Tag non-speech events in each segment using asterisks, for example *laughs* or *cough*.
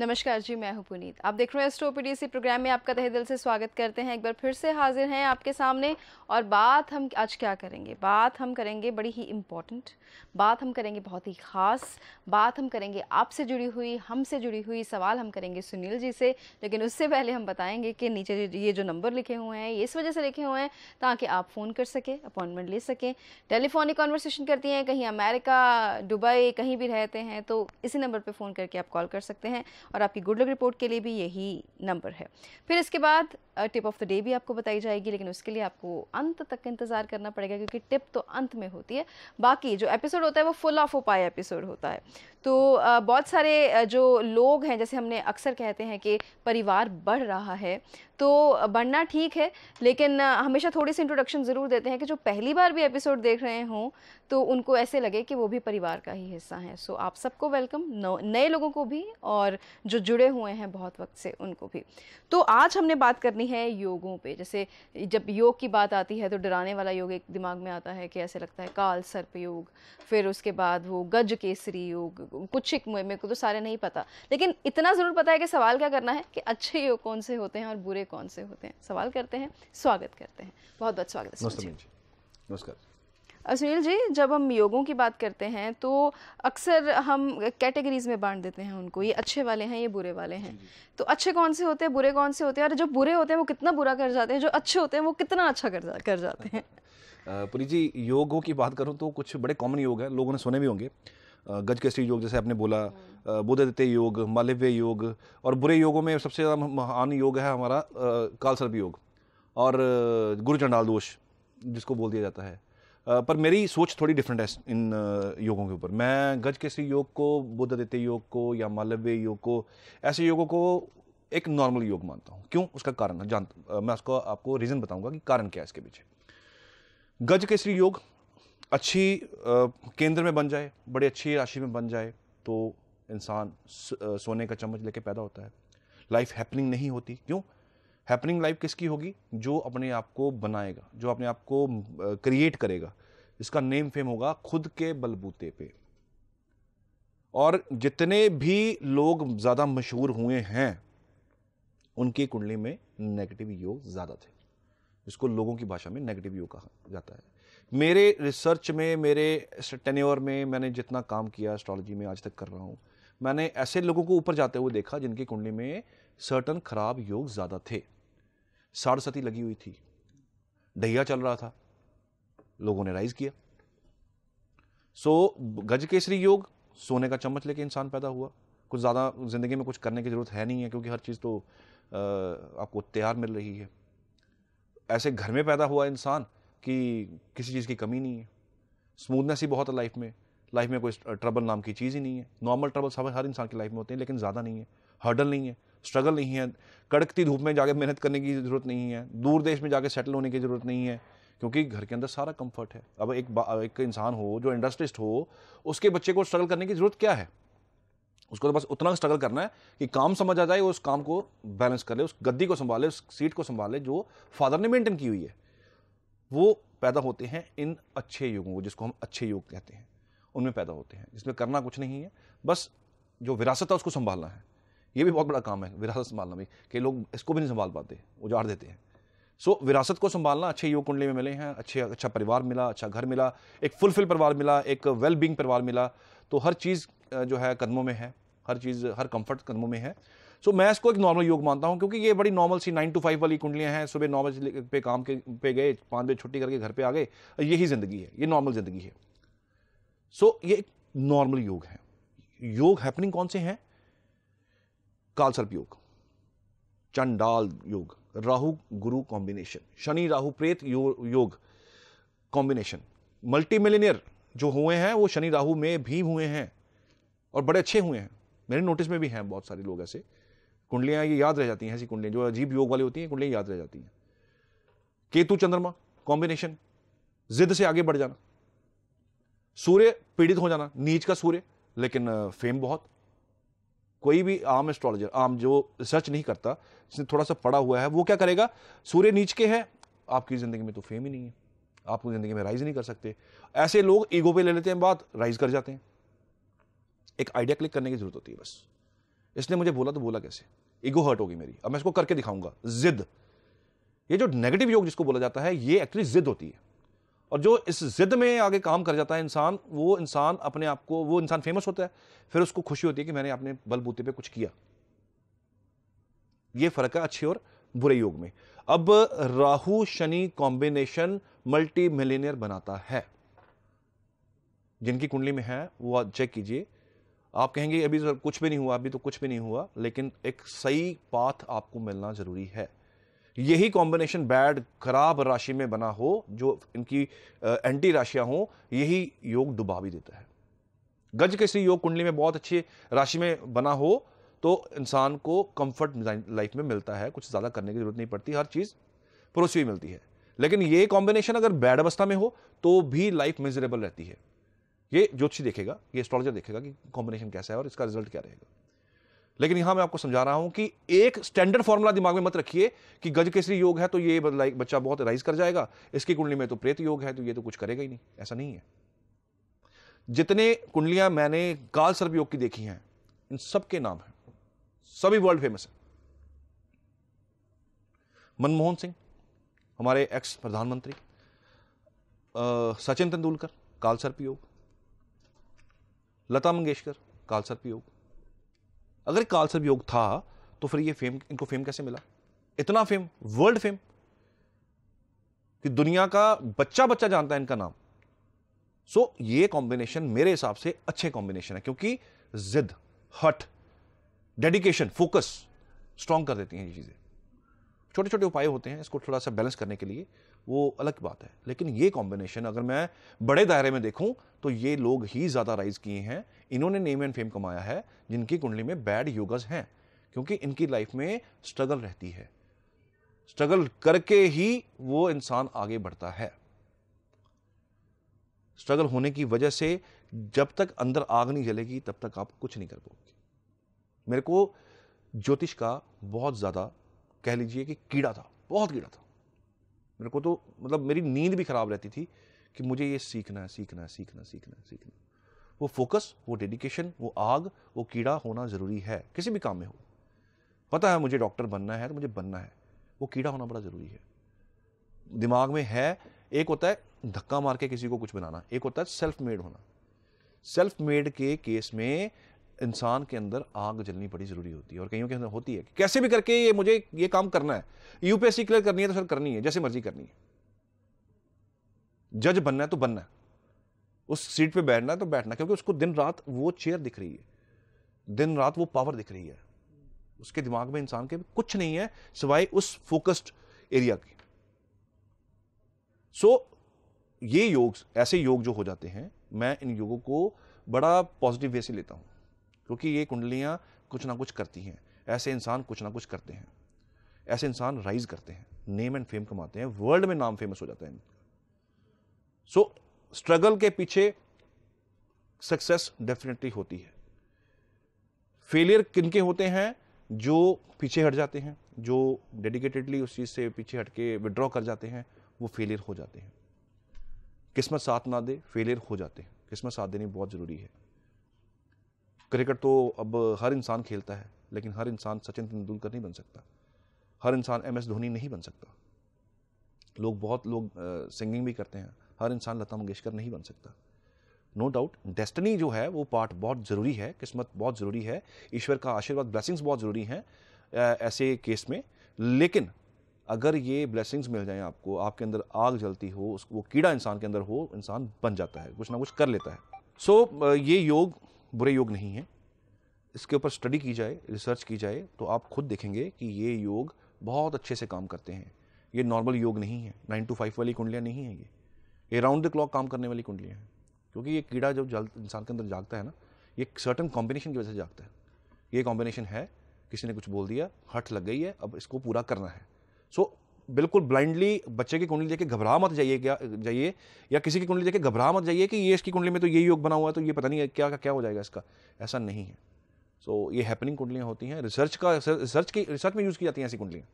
नमस्कार जी मैं हूं पुनीत आप देख रहे हैं एस्ट्रो पीडीसी प्रोग्राम में आपका तहे दिल से स्वागत करते हैं एक बार फिर से हाजिर हैं आपके सामने और बात हम आज क्या करेंगे बात हम करेंगे बड़ी ही इम्पॉर्टेंट बात हम करेंगे बहुत ही ख़ास बात हम करेंगे आपसे जुड़ी हुई हमसे जुड़ी हुई सवाल हम करेंगे सुनील जी से लेकिन उससे पहले हम बताएंगे कि नीचे ये जो नंबर लिखे हुए हैं इस वजह से लिखे हुए हैं ताकि आप फ़ोन कर सकें अपॉइंटमेंट ले सकें टेलीफोनिक कॉन्वर्सेशन करती हैं कहीं अमेरिका दुबई कहीं भी रहते हैं तो इसी नंबर पर फ़ोन करके आप कॉल कर सकते हैं और आपकी गुड लक रिपोर्ट के लिए भी यही नंबर है फिर इसके बाद टिप ऑफ द डे भी आपको बताई जाएगी लेकिन उसके लिए आपको अंत तक इंतज़ार करना पड़ेगा क्योंकि टिप तो अंत में होती है बाकी जो एपिसोड होता है वो फुल ऑफ उपाय एपिसोड होता है तो बहुत सारे जो लोग हैं जैसे हमने अक्सर कहते हैं कि परिवार बढ़ रहा है तो बढ़ना ठीक है लेकिन हमेशा थोड़ी सी इंट्रोडक्शन ज़रूर देते हैं कि जो पहली बार भी एपिसोड देख रहे हों तो उनको ऐसे लगे कि वो भी परिवार का ही हिस्सा हैं सो आप सबको वेलकम नए लोगों को भी और जो जुड़े हुए हैं बहुत वक्त से उनको भी तो आज हमने बात करनी है योगों पे जैसे जब योग की बात आती है तो डराने वाला योग एक दिमाग में आता है कि ऐसे लगता है काल सर्प योग फिर उसके बाद वो गज केसरी योग कुछ एक मेरे को तो सारे नहीं पता लेकिन इतना ज़रूर पता है कि सवाल क्या करना है कि अच्छे योग कौन से होते हैं और बुरे कौन से होते हैं सवाल करते हैं स्वागत करते हैं बहुत बहुत स्वागत है नमस्कार सुनील जी जब हम योगों की बात करते हैं तो अक्सर हम कैटेगरीज में बांट देते हैं उनको ये अच्छे वाले हैं ये बुरे वाले हैं तो अच्छे कौन से होते हैं बुरे कौन से होते हैं और जो बुरे होते हैं वो कितना बुरा कर जाते हैं जो अच्छे होते हैं वो कितना अच्छा कर जा, कर जाते हैं *laughs* पुरी जी योगों की बात करूँ तो कुछ बड़े कॉमन योग हैं लोगों ने सुने भी होंगे गज केसरी योग जैसे आपने बोला बुधादित्य योग मालव्य योग और बुरे योगों में सबसे ज़्यादा महान योग है हमारा कालसर्प योग और गुरु चंडाल दोष जिसको बोल दिया जाता है पर मेरी सोच थोड़ी डिफरेंट है इन योगों के ऊपर मैं गज केसरी योग को बुद्ध आदित्य योग को या मालव्य योग को ऐसे योगों को एक नॉर्मल योग मानता हूँ क्यों उसका कारण जान मैं उसको आपको रीज़न बताऊँगा कि कारण क्या है इसके पीछे गज केसरी योग अच्छी केंद्र में बन जाए बड़ी अच्छी राशि में बन जाए तो इंसान सोने का चम्मच लेके पैदा होता है लाइफ हैपनिंग नहीं होती क्यों हैपनिंग लाइफ किसकी होगी जो अपने आप को बनाएगा जो अपने आप को क्रिएट करेगा इसका नेम फेम होगा खुद के बलबूते पे और जितने भी लोग ज़्यादा मशहूर हुए हैं उनकी कुंडली में नेगेटिव योग ज़्यादा थे इसको लोगों की भाषा में नेगेटिव योग कहा जाता है मेरे रिसर्च में मेरे टेन्योर में मैंने जितना काम किया एस्ट्रोलॉजी में आज तक कर रहा हूँ मैंने ऐसे लोगों को ऊपर जाते हुए देखा जिनकी कुंडली में सर्टन खराब योग ज़्यादा थे सती लगी हुई थी दहिया चल रहा था लोगों ने राइज किया सो so, गज केसरी योग सोने का चम्मच लेके इंसान पैदा हुआ कुछ ज़्यादा ज़िंदगी में कुछ करने की ज़रूरत है नहीं है क्योंकि हर चीज़ तो आ, आपको तैयार मिल रही है ऐसे घर में पैदा हुआ इंसान कि किसी चीज़ की कमी नहीं है स्मूथनेस ही बहुत है लाइफ में लाइफ में कोई ट्रबल नाम की चीज़ ही नहीं है नॉर्मल ट्रबल सब हर इंसान की लाइफ में होते हैं लेकिन ज़्यादा नहीं है हर्डल नहीं है स्ट्रगल नहीं है कड़कती धूप में जाके मेहनत करने की ज़रूरत नहीं है दूर देश में जाके सेटल होने की ज़रूरत नहीं है क्योंकि घर के अंदर सारा कंफर्ट है अब एक एक इंसान हो जो इंडस्ट्रिस्ट हो उसके बच्चे को स्ट्रगल करने की ज़रूरत क्या है उसको तो बस उतना स्ट्रगल करना है कि काम समझ आ जाए उस काम को बैलेंस कर ले उस गद्दी को संभाले उस सीट को संभाले जो फादर ने मेंटेन की हुई है वो पैदा होते हैं इन अच्छे युगों को जिसको हम अच्छे युग कहते हैं उनमें पैदा होते हैं जिसमें करना कुछ नहीं है बस जो विरासत है उसको संभालना है ये भी बहुत बड़ा काम है विरासत संभालना भी कि लोग इसको भी नहीं संभाल पाते उजाड़ देते हैं सो विरासत को संभालना अच्छे योग कुंडली में मिले हैं अच्छे अच्छा परिवार मिला अच्छा घर मिला एक फुलफिल परिवार मिला एक वेल बींग परिवार मिला तो हर चीज़ जो है कदमों में है हर चीज़ हर कंफर्ट कदमों में है सो so, मैं इसको एक नॉर्मल योग मानता हूँ क्योंकि ये बड़ी नॉर्मल सी नाइन टू फाइव वाली कुंडलियाँ हैं सुबह नौ बजे पे काम के पे गए पाँच बजे छुट्टी करके घर पे आ गए यही ज़िंदगी है ये नॉर्मल ज़िंदगी है सो so, ये एक नॉर्मल योग है योग हैपनिंग कौन से हैं काल सर्प योग चंडाल योग राहु गुरु कॉम्बिनेशन शनि राहु प्रेत यो, योग कॉम्बिनेशन मल्टी मिलीनियर जो हुए हैं वो शनि राहु में भी हुए हैं और बड़े अच्छे हुए हैं मेरे नोटिस में भी हैं बहुत सारे लोग ऐसे कुंडलियां ये याद रह जाती हैं ऐसी कुंडलियां जो अजीब योग वाली होती हैं कुंडलियां याद रह जाती हैं केतु चंद्रमा कॉम्बिनेशन जिद से आगे बढ़ जाना सूर्य पीड़ित हो जाना नीच का सूर्य लेकिन फेम बहुत कोई भी आम एस्ट्रोलॉजर आम जो रिसर्च नहीं करता जिसने थोड़ा सा पढ़ा हुआ है वो क्या करेगा सूर्य नीच के है आपकी ज़िंदगी में तो फेम ही नहीं है आप ज़िंदगी में राइज नहीं कर सकते ऐसे लोग ईगो पे ले लेते हैं बात राइज कर जाते हैं एक आइडिया क्लिक करने की ज़रूरत होती है बस इसने मुझे बोला तो बोला कैसे ईगो हर्ट होगी मेरी अब मैं इसको करके दिखाऊंगा जिद ये जो नेगेटिव योग जिसको बोला जाता है ये एक्चुअली जिद होती है और जो इस ज़िद में आगे काम कर जाता है इंसान वो इंसान अपने आप को वो इंसान फेमस होता है फिर उसको खुशी होती है कि मैंने अपने बलबूते पे कुछ किया ये फ़र्क है अच्छे और बुरे योग में अब Rahu Shani combination multi millionaire बनाता है जिनकी कुंडली में है वो चेक कीजिए आप कहेंगे अभी तो कुछ भी नहीं हुआ अभी तो कुछ भी नहीं हुआ लेकिन एक सही पाथ आपको मिलना ज़रूरी है यही कॉम्बिनेशन बैड खराब राशि में बना हो जो इनकी एंटी राशियां हो यही योग डुबा भी देता है गज के श्री योग कुंडली में बहुत अच्छी राशि में बना हो तो इंसान को कंफर्ट लाइफ में मिलता है कुछ ज़्यादा करने की जरूरत नहीं पड़ती हर चीज़ परोसी मिलती है लेकिन ये कॉम्बिनेशन अगर बैड अवस्था में हो तो भी लाइफ मिजरेबल रहती है ये ज्योतिषी देखेगा ये एस्ट्रोलॉजर देखेगा कि कॉम्बिनेशन कैसा है और इसका रिजल्ट क्या रहेगा लेकिन यहां मैं आपको समझा रहा हूं कि एक स्टैंडर्ड फॉर्मूला दिमाग में मत रखिए कि गज केसरी योग है तो ये लाइक बच्चा बहुत राइज कर जाएगा इसकी कुंडली में तो प्रेत योग है तो ये तो कुछ करेगा ही नहीं ऐसा नहीं है जितने कुंडलियां मैंने काल सर्प योग की देखी हैं इन सब के नाम हैं सभी वर्ल्ड फेमस है मनमोहन सिंह हमारे एक्स प्रधानमंत्री सचिन तेंदुलकर काल सर्प योग लता मंगेशकर काल सर्प योग अगर काल सर्प योग था तो फिर ये फेम इनको फेम कैसे मिला इतना फेम वर्ल्ड फेम कि दुनिया का बच्चा बच्चा जानता है इनका नाम सो so, ये कॉम्बिनेशन मेरे हिसाब से अच्छे कॉम्बिनेशन है क्योंकि जिद हट डेडिकेशन फोकस स्ट्रांग कर देती हैं ये चीज़ें छोटे छोटे उपाय होते हैं इसको थोड़ा सा बैलेंस करने के लिए वो अलग बात है लेकिन ये कॉम्बिनेशन अगर मैं बड़े दायरे में देखूं तो ये लोग ही ज़्यादा राइज किए हैं इन्होंने नेम एंड फेम कमाया है जिनकी कुंडली में बैड योगज हैं क्योंकि इनकी लाइफ में स्ट्रगल रहती है स्ट्रगल करके ही वो इंसान आगे बढ़ता है स्ट्रगल होने की वजह से जब तक अंदर आग नहीं जलेगी तब तक आप कुछ नहीं कर पाओगे मेरे को ज्योतिष का बहुत ज़्यादा कह लीजिए कि कीड़ा था बहुत कीड़ा था मेरे को तो मतलब मेरी नींद भी खराब रहती थी कि मुझे ये सीखना है सीखना है सीखना है सीखना है सीखना वो फोकस वो डेडिकेशन वो आग वो कीड़ा होना ज़रूरी है किसी भी काम में हो पता है मुझे डॉक्टर बनना है तो मुझे बनना है वो कीड़ा होना बड़ा ज़रूरी है दिमाग में है एक होता है धक्का मार के किसी को कुछ बनाना एक होता है सेल्फ मेड होना सेल्फ मेड के केस में इंसान के अंदर आग जलनी बड़ी ज़रूरी होती है और कहीं के अंदर होती है कैसे भी करके ये मुझे ये काम करना है यूपीएससी क्लियर करनी है तो सर करनी है जैसे मर्जी करनी है जज बनना है तो बनना है उस सीट पे बैठना है तो बैठना क्योंकि उसको दिन रात वो चेयर दिख रही है दिन रात वो पावर दिख रही है उसके दिमाग में इंसान के कुछ नहीं है सिवाय उस फोकस्ड एरिया की सो so, ये योग ऐसे योग जो हो जाते हैं मैं इन योगों को बड़ा पॉजिटिव वे से लेता हूं क्योंकि ये कुंडलियाँ कुछ ना कुछ करती हैं ऐसे इंसान कुछ ना कुछ करते हैं ऐसे इंसान राइज करते हैं नेम एंड फेम कमाते हैं वर्ल्ड में नाम फेमस हो जाता है सो स्ट्रगल के पीछे सक्सेस डेफिनेटली होती है फेलियर किनके होते हैं जो पीछे हट जाते हैं जो डेडिकेटेडली उस चीज़ से पीछे हट के विड्रॉ कर जाते हैं वो फेलियर हो जाते हैं किस्मत साथ ना दे फेलियर हो जाते हैं किस्मत साथ देनी बहुत ज़रूरी है क्रिकेट तो अब हर इंसान खेलता है लेकिन हर इंसान सचिन तेंदुलकर नहीं बन सकता हर इंसान एम एस धोनी नहीं बन सकता लोग बहुत लोग सिंगिंग भी करते हैं हर इंसान लता मंगेशकर नहीं बन सकता नो डाउट डेस्टनी जो है वो पार्ट बहुत ज़रूरी है किस्मत बहुत ज़रूरी है ईश्वर का आशीर्वाद ब्लेसिंग्स बहुत ज़रूरी हैं ऐसे केस में लेकिन अगर ये ब्लेसिंग्स मिल जाएं आपको आपके अंदर आग जलती हो उसको वो कीड़ा इंसान के अंदर हो इंसान बन जाता है कुछ ना कुछ कर लेता है सो so, ये योग बुरे योग नहीं हैं इसके ऊपर स्टडी की जाए रिसर्च की जाए तो आप खुद देखेंगे कि ये योग बहुत अच्छे से काम करते हैं ये नॉर्मल योग नहीं है नाइन टू फाइव वाली कुंडलियाँ नहीं है ये ये राउंड द क्लॉक काम करने वाली कुंडलियाँ हैं क्योंकि ये कीड़ा जब इंसान के अंदर जागता है ना ये सर्टन कॉम्बिनेशन की वजह से जागता है ये कॉम्बिनेशन है किसी ने कुछ बोल दिया हट लग गई है अब इसको पूरा करना है सो बिल्कुल ब्लाइंडली बच्चे की कुंडली देखे घबरा मत जाइए क्या जाइए या किसी की कुंडली देखे घबरा मत जाइए कि ये इसकी कुंडली में तो ये योग बना हुआ है तो ये पता नहीं है क्या क्या हो जाएगा इसका ऐसा नहीं है सो so, ये हैपनिंग कुंडलियाँ होती हैं रिसर्च का रिसर्च की रिसर्च में यूज़ की जाती हैं ऐसी कुंडलियाँ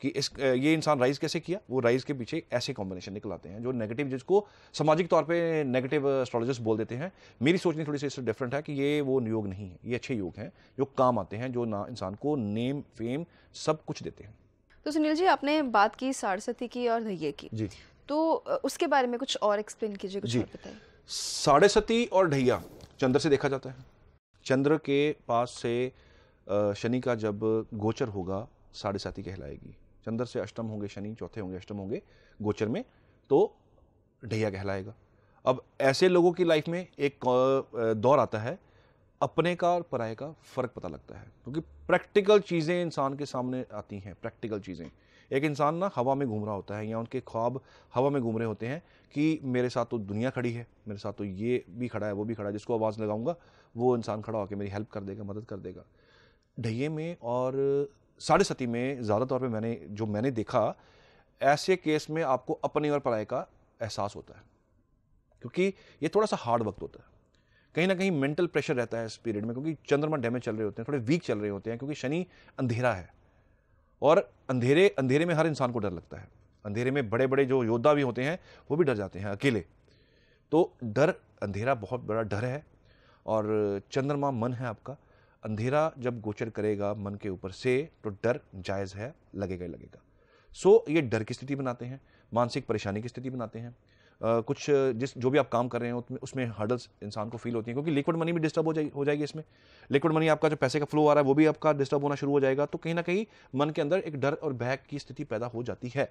कि इस ये इंसान राइज कैसे किया वो राइज के पीछे ऐसे कॉम्बिनेशन निकल आते हैं जो नेगेटिव जिसको सामाजिक तौर पे नेगेटिव एस्ट्रोलॉजिस्ट बोल देते हैं मेरी सोचनी थोड़ी सी इससे डिफरेंट है कि ये वो योग नहीं है ये अच्छे योग हैं जो काम आते हैं जो ना इंसान को नेम फेम सब कुछ देते हैं तो सुनील जी आपने बात की सारस्वती की और धैये की जी तो उसके बारे में कुछ और एक्सप्लेन कीजिए कुछ बताइए साढ़े सती और ढैया चंद्र से देखा जाता है चंद्र के पास से शनि का जब गोचर होगा साढ़े साती कहलाएगी चंद्र से अष्टम होंगे शनि चौथे होंगे अष्टम होंगे गोचर में तो ढैया कहलाएगा अब ऐसे लोगों की लाइफ में एक दौर आता है अपने का और पराए का फ़र्क पता लगता है क्योंकि प्रैक्टिकल चीज़ें इंसान के सामने आती हैं प्रैक्टिकल चीज़ें एक इंसान ना हवा में घूम रहा होता है या उनके ख्वाब हवा में घूम रहे होते हैं कि मेरे साथ तो दुनिया खड़ी है मेरे साथ तो ये भी खड़ा है वो भी खड़ा है जिसको आवाज़ लगाऊंगा वो इंसान खड़ा होकर मेरी हेल्प कर देगा मदद कर देगा ढहिए में और साढ़े सती में ज़्यादा तौर पर मैंने जो मैंने देखा ऐसे केस में आपको अपने और पराए का एहसास होता है क्योंकि ये थोड़ा सा हार्ड वक्त होता है कहीं ना कहीं मेंटल प्रेशर रहता है इस पीरियड में क्योंकि चंद्रमा डैमेज चल रहे होते हैं थोड़े वीक चल रहे होते हैं क्योंकि शनि अंधेरा है और अंधेरे अंधेरे में हर इंसान को डर लगता है अंधेरे में बड़े बड़े जो योद्धा भी होते हैं वो भी डर जाते हैं अकेले तो डर अंधेरा बहुत बड़ा डर है और चंद्रमा मन है आपका अंधेरा जब गोचर करेगा मन के ऊपर से तो डर जायज़ है लगेगा ही लगेगा सो ये डर की स्थिति बनाते हैं मानसिक परेशानी की स्थिति बनाते हैं कुछ जिस जो भी आप काम कर रहे हैं उसमें हर्डल्स इंसान को फील होती हैं क्योंकि लिक्विड मनी भी डिस्टर्ब हो जाए हो जाएगी इसमें लिक्विड मनी आपका जो पैसे का फ्लो आ रहा है वो भी आपका डिस्टर्ब होना शुरू हो जाएगा तो कहीं ना कहीं मन के अंदर एक डर और भय की स्थिति पैदा हो जाती है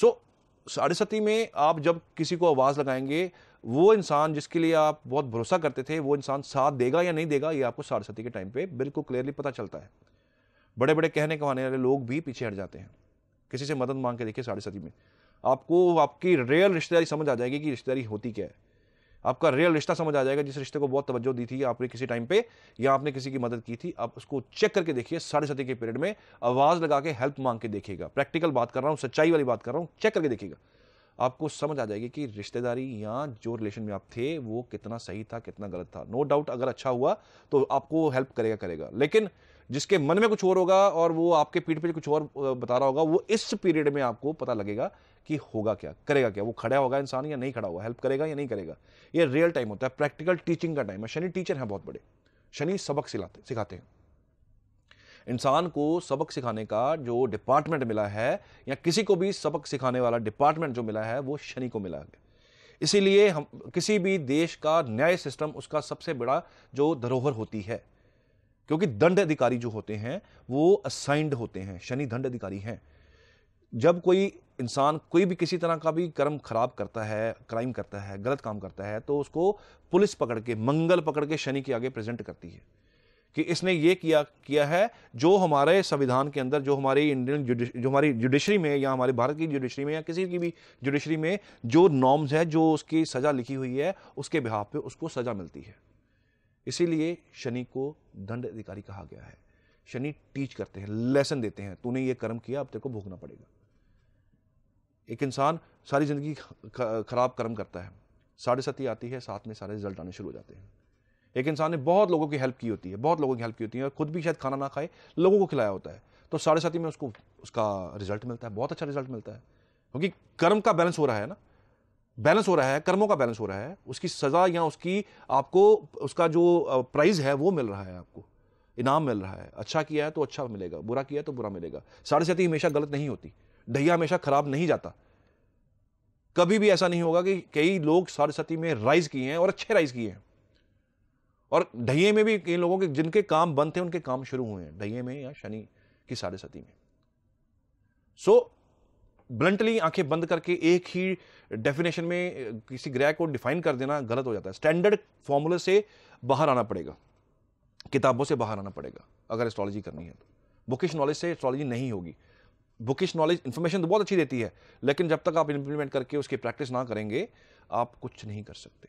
सो साढ़े सती में आप जब किसी को आवाज़ लगाएंगे वो इंसान जिसके लिए आप बहुत भरोसा करते थे वो इंसान साथ देगा या नहीं देगा ये आपको साढ़े सती के टाइम पे बिल्कुल क्लियरली पता चलता है बड़े बड़े कहने कहने वाले लोग भी पीछे हट जाते हैं किसी से मदद मांग के देखिए साढ़े सती में आपको आपकी रियल रिश्तेदारी समझ आ जाएगी कि रिश्तेदारी होती क्या है आपका रियल रिश्ता समझ आ जाएगा जिस रिश्ते को बहुत तवज्जो दी थी आपने किसी टाइम पे या आपने किसी की मदद की थी आप उसको चेक करके देखिए साढ़े सती के पीरियड में आवाज़ लगा के हेल्प मांग के देखिएगा प्रैक्टिकल बात कर रहा हूँ सच्चाई वाली बात कर रहा हूँ चेक करके देखिएगा आपको समझ आ जाएगी कि रिश्तेदारी या जो रिलेशन में आप थे वो कितना सही था कितना गलत था नो no डाउट अगर अच्छा हुआ तो आपको हेल्प करेगा करेगा लेकिन जिसके मन में कुछ और होगा और वो आपके पीठ पे कुछ और बता रहा होगा वो इस पीरियड में आपको पता लगेगा कि होगा क्या करेगा क्या वो खड़ा होगा इंसान या नहीं खड़ा होगा हेल्प करेगा या नहीं करेगा ये रियल टाइम होता है प्रैक्टिकल टीचिंग का टाइम है शनि टीचर हैं बहुत बड़े शनि सबक सिलाते सिखाते हैं इंसान को सबक सिखाने का जो डिपार्टमेंट मिला है या किसी को भी सबक सिखाने वाला डिपार्टमेंट जो मिला है वो शनि को मिला है इसीलिए हम किसी भी देश का न्याय सिस्टम उसका सबसे बड़ा जो धरोहर होती है क्योंकि दंड अधिकारी जो होते हैं वो असाइंड होते हैं शनि दंड अधिकारी हैं जब कोई इंसान कोई भी किसी तरह का भी कर्म खराब करता है क्राइम करता है गलत काम करता है तो उसको पुलिस पकड़ के मंगल पकड़ के शनि के आगे प्रेजेंट करती है कि इसने ये किया किया है जो हमारे संविधान के अंदर जो हमारी इंडियन जो हमारी जुडिशरी में या हमारे भारत की जुडिशरी में या किसी की भी जुडिशरी में जो नॉर्म्स है जो उसकी सज़ा लिखी हुई है उसके बिहाफ पे उसको सज़ा मिलती है इसीलिए शनि को दंड अधिकारी कहा गया है शनि टीच करते हैं लेसन देते हैं तूने ये कर्म किया अब तेरे को भोगना पड़ेगा एक इंसान सारी जिंदगी खराब कर्म करता है साढ़े सती आती है साथ में सारे रिजल्ट आने शुरू हो जाते हैं एक इंसान ने बहुत लोगों की हेल्प की होती है बहुत लोगों की हेल्प की होती है और खुद भी शायद खाना ना खाए लोगों को खिलाया होता है तो साढ़े साथी में उसको उसका रिजल्ट मिलता है बहुत अच्छा रिजल्ट मिलता है क्योंकि कर्म का बैलेंस हो रहा है ना बैलेंस हो रहा है कर्मों का बैलेंस हो रहा है उसकी सज़ा या उसकी आपको उसका जो प्राइज़ है वो मिल रहा है आपको इनाम मिल रहा है अच्छा किया है तो अच्छा मिलेगा बुरा किया है तो बुरा मिलेगा साढ़े सती हमेशा गलत नहीं होती दहिया हमेशा ख़राब नहीं जाता कभी भी ऐसा नहीं होगा कि कई लोग साढ़े सती में राइज़ किए हैं और अच्छे राइज़ किए हैं और ढहिए में भी कई लोगों के जिनके काम बंद थे उनके काम शुरू हुए हैं ढहिए में या शनि की साढ़े सती में सो so, ब्लंटली आंखें बंद करके एक ही डेफिनेशन में किसी ग्रह को डिफाइन कर देना गलत हो जाता है स्टैंडर्ड फॉर्मूले से बाहर आना पड़ेगा किताबों से बाहर आना पड़ेगा अगर एस्ट्रोलॉजी करनी है तो बुकिश नॉलेज से एस्ट्रोलॉजी नहीं होगी बुकिश नॉलेज इन्फॉर्मेशन तो बहुत अच्छी देती है लेकिन जब तक आप इम्प्लीमेंट करके उसकी प्रैक्टिस ना करेंगे आप कुछ नहीं कर सकते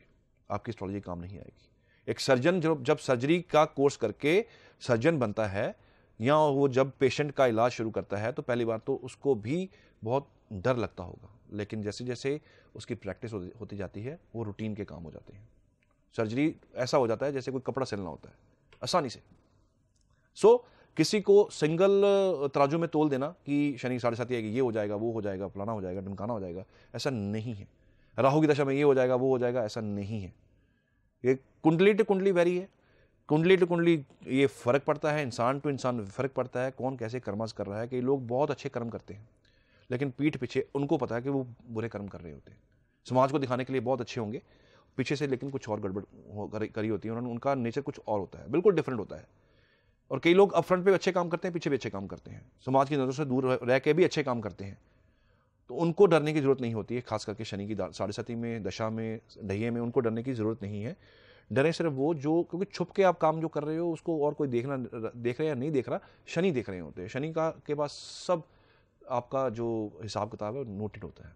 आपकी एस्ट्रोलॉजी काम नहीं आएगी एक सर्जन जब जब सर्जरी का कोर्स करके सर्जन बनता है या वो जब पेशेंट का इलाज शुरू करता है तो पहली बार तो उसको भी बहुत डर लगता होगा लेकिन जैसे जैसे उसकी प्रैक्टिस होती जाती है वो रूटीन के काम हो जाते हैं सर्जरी ऐसा हो जाता है जैसे कोई कपड़ा सिलना होता है आसानी से सो so, किसी को सिंगल तराजू में तोल देना कि शनि साढ़े सात आएगी ये हो जाएगा वो हो जाएगा फलाना हो जाएगा ढमकाना हो जाएगा ऐसा नहीं है राहु की दशा में ये हो जाएगा वो हो जाएगा ऐसा नहीं है ये कुंडली टू कुंडली वेरी है कुंडली टू कुंडली ये फ़र्क पड़ता है इंसान टू इंसान फ़र्क पड़ता है कौन कैसे कर्मज कर रहा है कि लोग बहुत अच्छे कर्म करते हैं लेकिन पीठ पीछे उनको पता है कि वो बुरे कर्म कर रहे होते हैं समाज को दिखाने के लिए बहुत अच्छे होंगे पीछे से लेकिन कुछ और गड़बड़ हो करी होती है उन्होंने उनका नेचर कुछ और होता है बिल्कुल डिफरेंट होता है और कई लोग अप फ्रंट पे अच्छे काम करते हैं पीछे भी अच्छे काम करते हैं समाज की नज़रों से दूर रह के भी अच्छे काम करते हैं तो उनको डरने की ज़रूरत नहीं होती है खास करके शनि की साढ़े साथी में दशा में दहिए में उनको डरने की ज़रूरत नहीं है डरें सिर्फ वो जो क्योंकि छुप के आप काम जो कर रहे हो उसको और कोई देखना देख रहे या नहीं देख रहा शनि देख रहे होते हैं शनि का के पास सब आपका जो हिसाब किताब है नोटेड होता है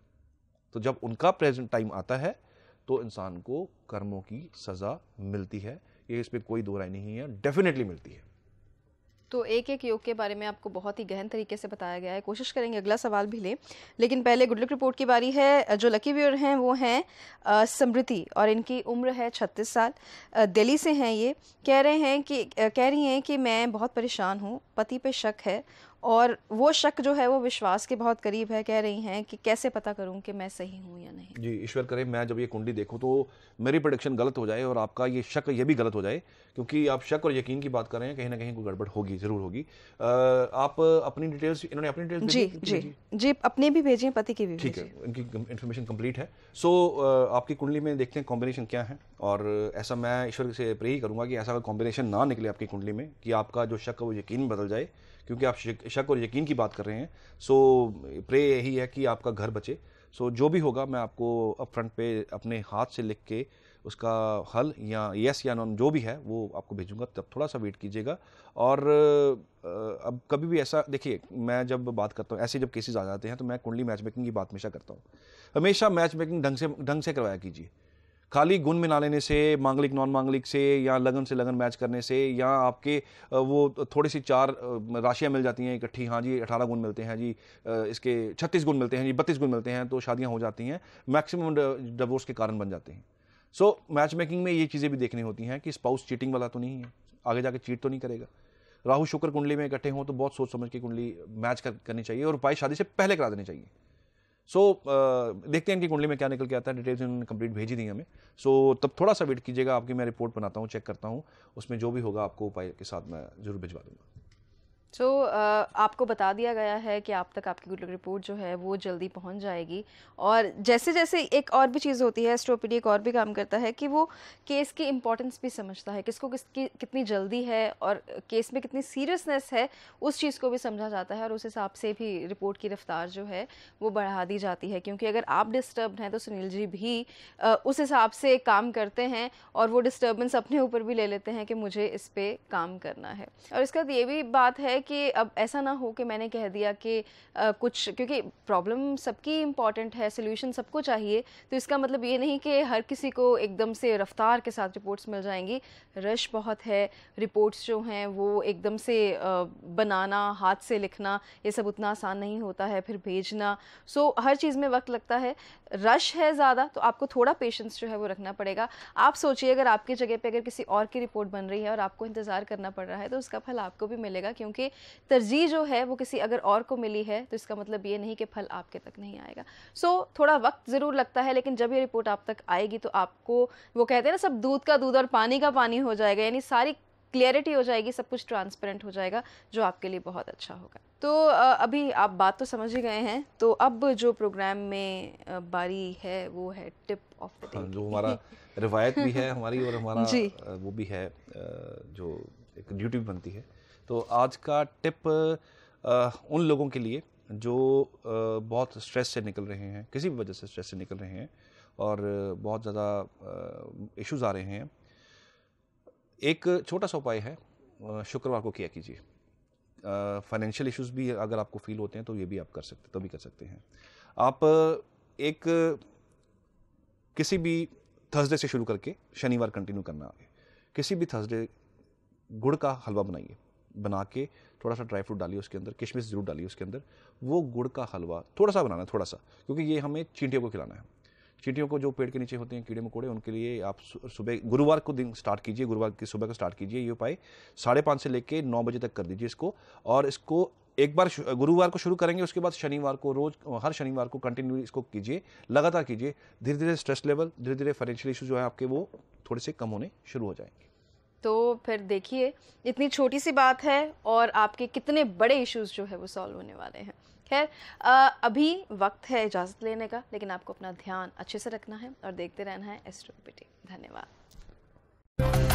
तो जब उनका प्रेजेंट टाइम आता है तो इंसान को कर्मों की सज़ा मिलती है ये इस पर कोई दो राय नहीं है डेफिनेटली मिलती है तो एक एक योग के बारे में आपको बहुत ही गहन तरीके से बताया गया है कोशिश करेंगे अगला सवाल भी लें लेकिन पहले गुडलुक रिपोर्ट की बारी है जो लकी व्यूअर हैं वो हैं समृति और इनकी उम्र है छत्तीस साल दिल्ली से हैं ये कह रहे हैं कि कह रही हैं कि मैं बहुत परेशान हूँ पति पे शक है और वो शक जो है वो विश्वास के बहुत करीब है कह रही हैं कि कैसे पता करूं कि मैं सही हूं या नहीं जी ईश्वर करे मैं जब ये कुंडली देखूं तो मेरी प्रोडिक्शन गलत हो जाए और आपका ये शक ये भी गलत हो जाए क्योंकि आप शक और यकीन की बात कर रहे हैं कहीं ना कहीं कोई गड़बड़ होगी जरूर होगी आप अपनी डिटेल्स इन्होंने अपनी डिटेल्स जी जी जी, अपने भी भेजिए पति की भी ठीक है इनकी इन्फॉर्मेशन कम्प्लीट है सो आपकी कुंडली में देखते हैं कॉम्बिनेशन क्या है और ऐसा मैं ईश्वर से प्रे ही करूंगा कि ऐसा कोई कॉम्बिनेशन ना निकले आपकी कुंडली में कि आपका जो शक है वो यकीन बदल जाए क्योंकि आप शक और यकीन की बात कर रहे हैं सो प्रे यही है कि आपका घर बचे सो जो भी होगा मैं आपको अप फ्रंट पे अपने हाथ से लिख के उसका हल या यस या नॉन जो भी है वो आपको भेजूंगा तब थोड़ा सा वेट कीजिएगा और अब कभी भी ऐसा देखिए मैं जब बात करता हूँ ऐसे जब केसेस आ जाते हैं तो मैं कुंडली मैच मेकिंग की बात हमेशा करता हूँ हमेशा मैच मेकिंग ढंग से ढंग से करवाया कीजिए खाली गुण मिला लेने से मांगलिक नॉन मांगलिक से या लगन से लगन मैच करने से या आपके वो थोड़ी सी चार राशियाँ मिल जाती हैं इकट्ठी हाँ जी अठारह गुण मिलते हैं जी इसके छत्तीस गुण मिलते हैं जी बत्तीस गुण मिलते हैं तो शादियाँ हो जाती हैं मैक्सिमम डिवोर्स के कारण बन जाते हैं सो मैच मेकिंग में ये चीज़ें भी देखनी होती हैं कि स्पाउस चीटिंग वाला तो नहीं है आगे जाके चीट तो नहीं करेगा राहु शुक्र कुंडली में इकट्ठे हों तो बहुत सोच समझ के कुंडली मैच कर, करनी चाहिए और उपाय शादी से पहले करा देनी चाहिए सो so, uh, देखते हैं इनकी कुंडली में क्या निकल के आता है डिटेल्स इन्होंने कंप्लीट भेजी दी हमें सो so, तब थोड़ा सा वेट कीजिएगा आपकी मैं रिपोर्ट बनाता हूँ चेक करता हूँ उसमें जो भी होगा आपको उपाय के साथ मैं जरूर भिजवा दूंगा सो so, uh, आपको बता दिया गया है कि आप तक आपकी गुड रिपोर्ट जो है वो जल्दी पहुंच जाएगी और जैसे जैसे एक और भी चीज़ होती है एस्ट्रोपीडी एक और भी काम करता है कि वो केस की इम्पोर्टेंस भी समझता है किसको किसकी कितनी जल्दी है और केस में कितनी सीरियसनेस है उस चीज़ को भी समझा जाता है और उस हिसाब से भी रिपोर्ट की रफ्तार जो है वो बढ़ा दी जाती है क्योंकि अगर आप डिस्टर्ब हैं तो सुनील जी भी uh, उस हिसाब से काम करते हैं और वो डिस्टर्बेंस अपने ऊपर भी ले लेते हैं कि मुझे इस पर काम करना है और इसके बाद ये भी बात है कि अब ऐसा ना हो कि मैंने कह दिया कि आ, कुछ क्योंकि प्रॉब्लम सबकी इम्पॉर्टेंट है सोल्यूशन सबको चाहिए तो इसका मतलब ये नहीं कि हर किसी को एकदम से रफ्तार के साथ रिपोर्ट्स मिल जाएंगी रश बहुत है रिपोर्ट्स जो हैं वो एकदम से बनाना हाथ से लिखना ये सब उतना आसान नहीं होता है फिर भेजना सो so, हर चीज़ में वक्त लगता है रश है ज़्यादा तो आपको थोड़ा पेशेंस जो है वो रखना पड़ेगा आप सोचिए अगर आपकी जगह पर अगर किसी और की रिपोर्ट बन रही है और आपको इंतज़ार करना पड़ रहा है तो उसका फल आपको भी मिलेगा क्योंकि तरजीह जो है वो किसी अगर और को मिली है तो इसका मतलब ये नहीं कि फल आपके तक नहीं आएगा सो so, थोड़ा वक्त ज़रूर लगता है लेकिन जब ये रिपोर्ट आप तक आएगी तो आपको वो कहते हैं ना सब दूध का दूध और पानी का पानी हो जाएगा यानी सारी क्लियरिटी हो जाएगी सब कुछ ट्रांसपेरेंट हो जाएगा जो आपके लिए बहुत अच्छा होगा तो अभी आप बात तो समझ ही गए हैं तो अब जो प्रोग्राम में बारी है वो है टिप ऑफ द डे जो हमारा रिवायत भी है हमारी और *laughs* हमारा वो भी है जो एक ड्यूटी बनती है तो आज का टिप आ, उन लोगों के लिए जो आ, बहुत स्ट्रेस से निकल रहे हैं किसी भी वजह से स्ट्रेस से निकल रहे हैं और बहुत ज़्यादा इश्यूज आ रहे हैं एक छोटा सा उपाय है शुक्रवार को किया कीजिए फाइनेंशियल इश्यूज भी अगर आपको फील होते हैं तो ये भी आप कर सकते तभी तो कर सकते हैं आप एक किसी भी थर्सडे से शुरू करके शनिवार कंटिन्यू करना आगे किसी भी थर्सडे गुड़ का हलवा बनाइए बना के थोड़ा सा ड्राई फ्रूट डालिए उसके अंदर किशमिश ज़रूर डालिए उसके अंदर वो गुड़ का हलवा थोड़ा सा बनाना है थोड़ा सा क्योंकि ये हमें चींटियों को खिलाना है चींटियों को जो पेड़ के नीचे होते हैं कीड़े मकोड़े उनके लिए आप सुबह गुरुवार को दिन स्टार्ट कीजिए गुरुवार की सुबह का स्टार्ट कीजिए ये उपाय साढ़े पाँच से लेकर नौ बजे तक कर दीजिए इसको और इसको एक बार गुरुवार को शुरू करेंगे उसके बाद शनिवार को रोज हर शनिवार को कंटिन्यू इसको कीजिए लगातार कीजिए धीरे धीरे स्ट्रेस लेवल धीरे धीरे फाइनेंशियल इशू जो है आपके वो थोड़े से कम होने शुरू हो जाएंगे तो फिर देखिए इतनी छोटी सी बात है और आपके कितने बड़े इश्यूज जो है वो सॉल्व होने वाले हैं खैर अभी वक्त है इजाज़त लेने का लेकिन आपको अपना ध्यान अच्छे से रखना है और देखते रहना है एस्ट्रोपिटी धन्यवाद